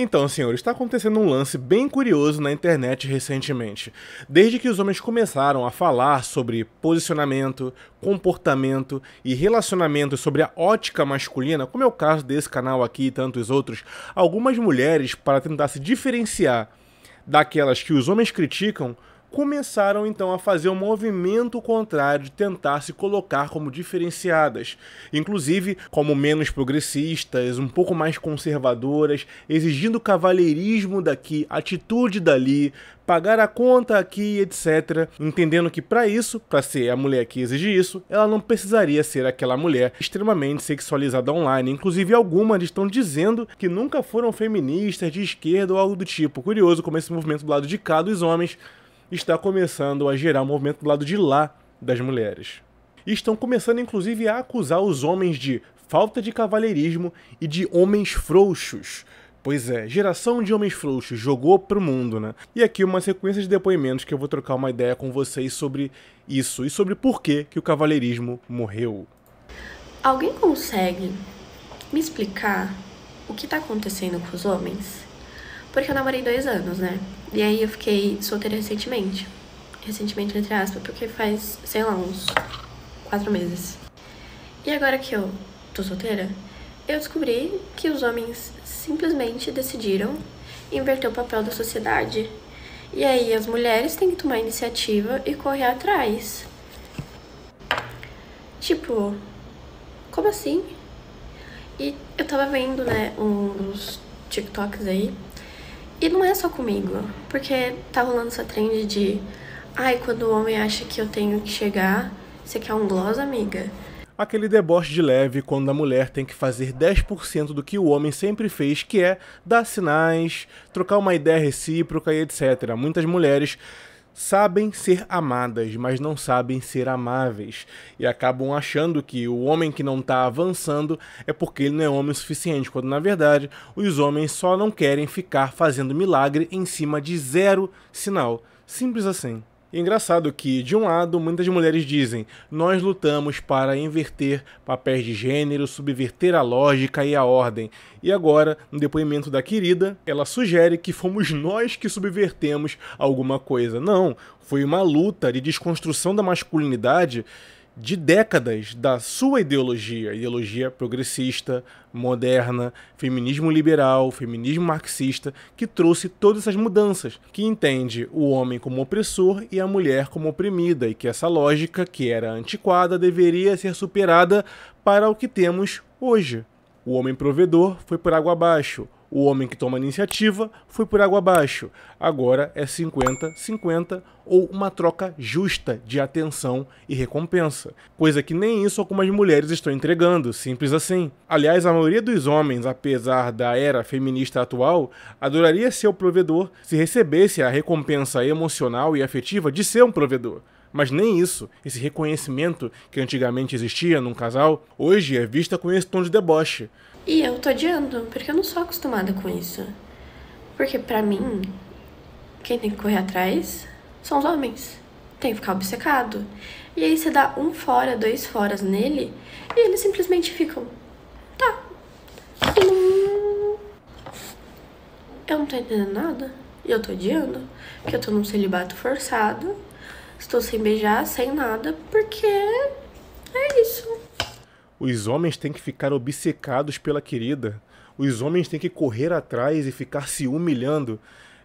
Então, senhores, está acontecendo um lance bem curioso na internet recentemente. Desde que os homens começaram a falar sobre posicionamento, comportamento e relacionamento sobre a ótica masculina, como é o caso desse canal aqui e tantos outros, algumas mulheres, para tentar se diferenciar daquelas que os homens criticam, começaram então a fazer um movimento contrário de tentar se colocar como diferenciadas, inclusive como menos progressistas, um pouco mais conservadoras, exigindo cavalheirismo daqui, atitude dali, pagar a conta aqui, etc, entendendo que para isso, para ser a mulher que exige isso, ela não precisaria ser aquela mulher extremamente sexualizada online, inclusive algumas estão dizendo que nunca foram feministas de esquerda ou algo do tipo. Curioso como esse movimento do lado de cá dos homens está começando a gerar um movimento do lado de lá das mulheres. E estão começando inclusive a acusar os homens de falta de cavalheirismo e de homens frouxos. Pois é, geração de homens frouxos jogou pro mundo, né? E aqui uma sequência de depoimentos que eu vou trocar uma ideia com vocês sobre isso e sobre por que, que o cavalheirismo morreu. Alguém consegue me explicar o que tá acontecendo com os homens? Porque eu namorei dois anos, né? E aí eu fiquei solteira recentemente. Recentemente, entre aspas, porque faz, sei lá, uns quatro meses. E agora que eu tô solteira, eu descobri que os homens simplesmente decidiram inverter o papel da sociedade. E aí as mulheres têm que tomar iniciativa e correr atrás. Tipo, como assim? E eu tava vendo, né, uns TikToks aí e não é só comigo, porque tá rolando essa trend de ai, quando o homem acha que eu tenho que chegar, você quer um gloss, amiga? Aquele deboche de leve quando a mulher tem que fazer 10% do que o homem sempre fez, que é dar sinais, trocar uma ideia recíproca e etc. Muitas mulheres sabem ser amadas, mas não sabem ser amáveis, e acabam achando que o homem que não está avançando é porque ele não é homem o suficiente, quando na verdade os homens só não querem ficar fazendo milagre em cima de zero sinal. Simples assim engraçado que, de um lado, muitas mulheres dizem: nós lutamos para inverter papéis de gênero, subverter a lógica e a ordem. E agora, no depoimento da querida, ela sugere que fomos nós que subvertemos alguma coisa. Não, foi uma luta de desconstrução da masculinidade de décadas da sua ideologia, ideologia progressista, moderna, feminismo liberal, feminismo marxista, que trouxe todas essas mudanças, que entende o homem como opressor e a mulher como oprimida, e que essa lógica, que era antiquada, deveria ser superada para o que temos hoje. O homem provedor foi por água abaixo, o homem que toma a iniciativa foi por água abaixo. Agora é 50-50 ou uma troca justa de atenção e recompensa. Coisa que nem isso algumas mulheres estão entregando, simples assim. Aliás, a maioria dos homens, apesar da era feminista atual, adoraria ser o provedor se recebesse a recompensa emocional e afetiva de ser um provedor. Mas nem isso, esse reconhecimento que antigamente existia num casal, hoje é vista com esse tom de deboche. E eu tô adiando, porque eu não sou acostumada com isso. Porque para mim, quem tem que correr atrás são os homens. Tem que ficar obcecado. E aí você dá um fora, dois foras nele, e eles simplesmente ficam. Tá. Eu não tô entendendo nada. E eu tô odiando. Porque eu tô num celibato forçado. Estou sem beijar, sem nada, porque é isso. Os homens têm que ficar obcecados pela querida. Os homens têm que correr atrás e ficar se humilhando.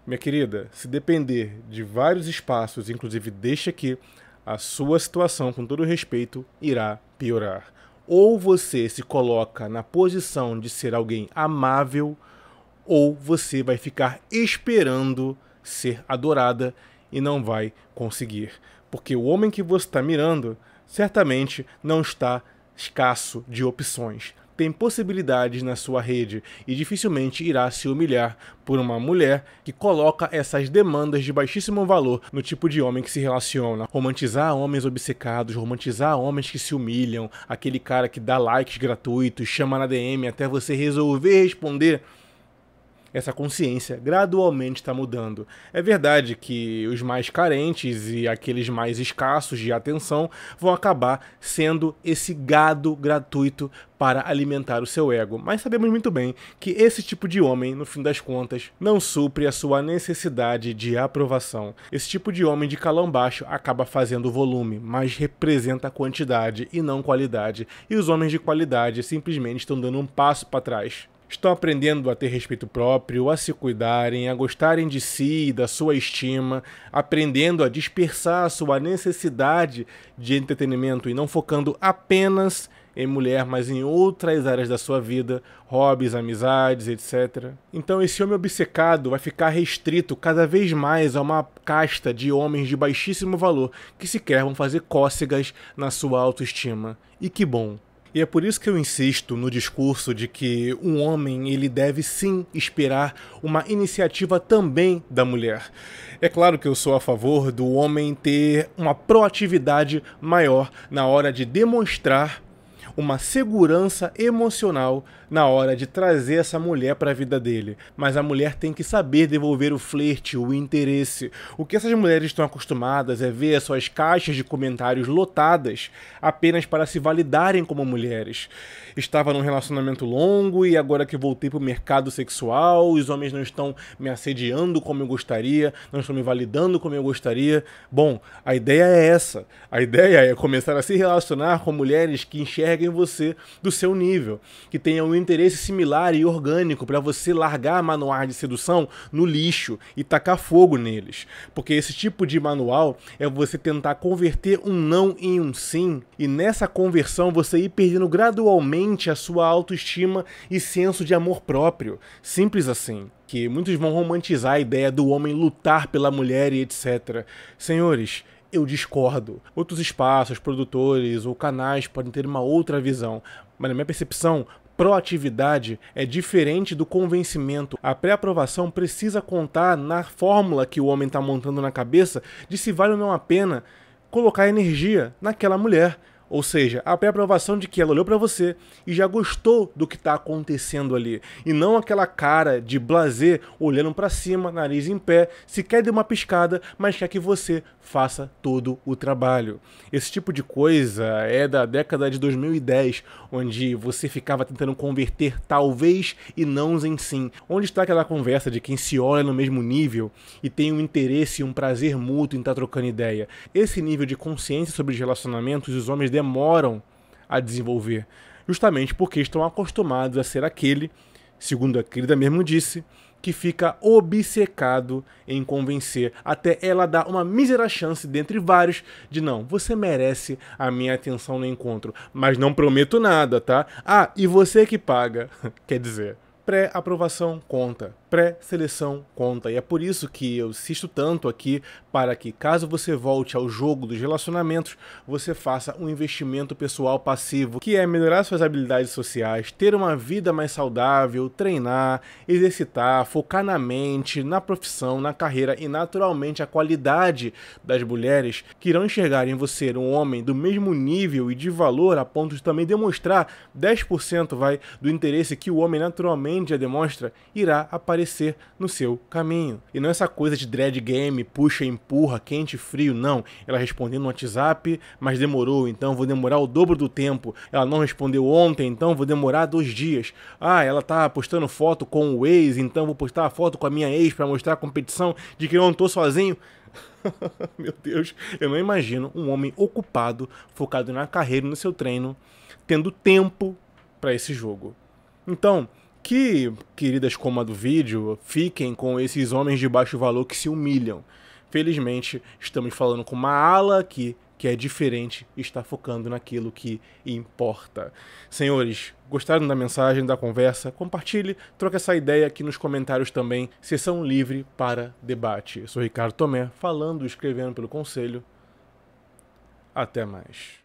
Minha querida, se depender de vários espaços, inclusive deixa aqui, a sua situação, com todo respeito, irá piorar. Ou você se coloca na posição de ser alguém amável, ou você vai ficar esperando ser adorada e não vai conseguir. Porque o homem que você está mirando certamente não está escasso de opções, tem possibilidades na sua rede e dificilmente irá se humilhar por uma mulher que coloca essas demandas de baixíssimo valor no tipo de homem que se relaciona. Romantizar homens obcecados, romantizar homens que se humilham, aquele cara que dá likes gratuitos, chama na DM até você resolver responder essa consciência gradualmente está mudando. É verdade que os mais carentes e aqueles mais escassos de atenção vão acabar sendo esse gado gratuito para alimentar o seu ego, mas sabemos muito bem que esse tipo de homem, no fim das contas, não supre a sua necessidade de aprovação. Esse tipo de homem de calão baixo acaba fazendo volume, mas representa quantidade e não qualidade, e os homens de qualidade simplesmente estão dando um passo para trás estão aprendendo a ter respeito próprio, a se cuidarem, a gostarem de si e da sua estima, aprendendo a dispersar a sua necessidade de entretenimento e não focando apenas em mulher, mas em outras áreas da sua vida, hobbies, amizades, etc. Então esse homem obcecado vai ficar restrito cada vez mais a uma casta de homens de baixíssimo valor que sequer vão fazer cócegas na sua autoestima. E que bom! E é por isso que eu insisto no discurso de que um homem ele deve sim esperar uma iniciativa também da mulher. É claro que eu sou a favor do homem ter uma proatividade maior na hora de demonstrar uma segurança emocional na hora de trazer essa mulher para a vida dele. Mas a mulher tem que saber devolver o flerte, o interesse. O que essas mulheres estão acostumadas é ver as suas caixas de comentários lotadas apenas para se validarem como mulheres. Estava num relacionamento longo e agora que voltei para o mercado sexual, os homens não estão me assediando como eu gostaria, não estão me validando como eu gostaria. Bom, a ideia é essa. A ideia é começar a se relacionar com mulheres que enxerguem enxerguem você do seu nível, que tenham um interesse similar e orgânico para você largar manuais de sedução no lixo e tacar fogo neles. Porque esse tipo de manual é você tentar converter um não em um sim, e nessa conversão você ir perdendo gradualmente a sua autoestima e senso de amor próprio. Simples assim que muitos vão romantizar a ideia do homem lutar pela mulher e etc. Senhores, eu discordo. Outros espaços, produtores ou canais podem ter uma outra visão, mas na minha percepção, proatividade é diferente do convencimento. A pré-aprovação precisa contar na fórmula que o homem está montando na cabeça de se vale ou não a pena colocar energia naquela mulher. Ou seja, a pré-aprovação de que ela olhou para você e já gostou do que está acontecendo ali. E não aquela cara de blazer olhando para cima, nariz em pé, se quer de uma piscada, mas quer que você faça todo o trabalho. Esse tipo de coisa é da década de 2010, onde você ficava tentando converter talvez e os em sim. Onde está aquela conversa de quem se olha no mesmo nível e tem um interesse e um prazer mútuo em estar tá trocando ideia? Esse nível de consciência sobre os relacionamentos os homens demonstram demoram a desenvolver, justamente porque estão acostumados a ser aquele, segundo a querida mesmo disse, que fica obcecado em convencer, até ela dar uma mísera chance dentre vários de não, você merece a minha atenção no encontro, mas não prometo nada, tá? Ah, e você que paga, quer dizer, pré-aprovação conta pré-seleção conta. E é por isso que eu insisto tanto aqui para que, caso você volte ao jogo dos relacionamentos, você faça um investimento pessoal passivo, que é melhorar suas habilidades sociais, ter uma vida mais saudável, treinar, exercitar, focar na mente, na profissão, na carreira e, naturalmente, a qualidade das mulheres que irão enxergar em você um homem do mesmo nível e de valor a ponto de também demonstrar 10% vai do interesse que o homem naturalmente já demonstra, irá aparecer aparecer no seu caminho. E não é essa coisa de dread game, puxa, empurra, quente, frio, não. Ela respondeu no WhatsApp, mas demorou, então vou demorar o dobro do tempo. Ela não respondeu ontem, então vou demorar dois dias. Ah, ela tá postando foto com o ex, então vou postar a foto com a minha ex para mostrar a competição de que eu não tô sozinho. Meu Deus, eu não imagino um homem ocupado, focado na carreira e no seu treino, tendo tempo para esse jogo. Então, que, queridas como a do vídeo, fiquem com esses homens de baixo valor que se humilham. Felizmente, estamos falando com uma ala aqui que é diferente e está focando naquilo que importa. Senhores, gostaram da mensagem, da conversa? Compartilhe, troque essa ideia aqui nos comentários também. Sessão livre para debate. Eu sou Ricardo Tomé, falando e escrevendo pelo Conselho. Até mais.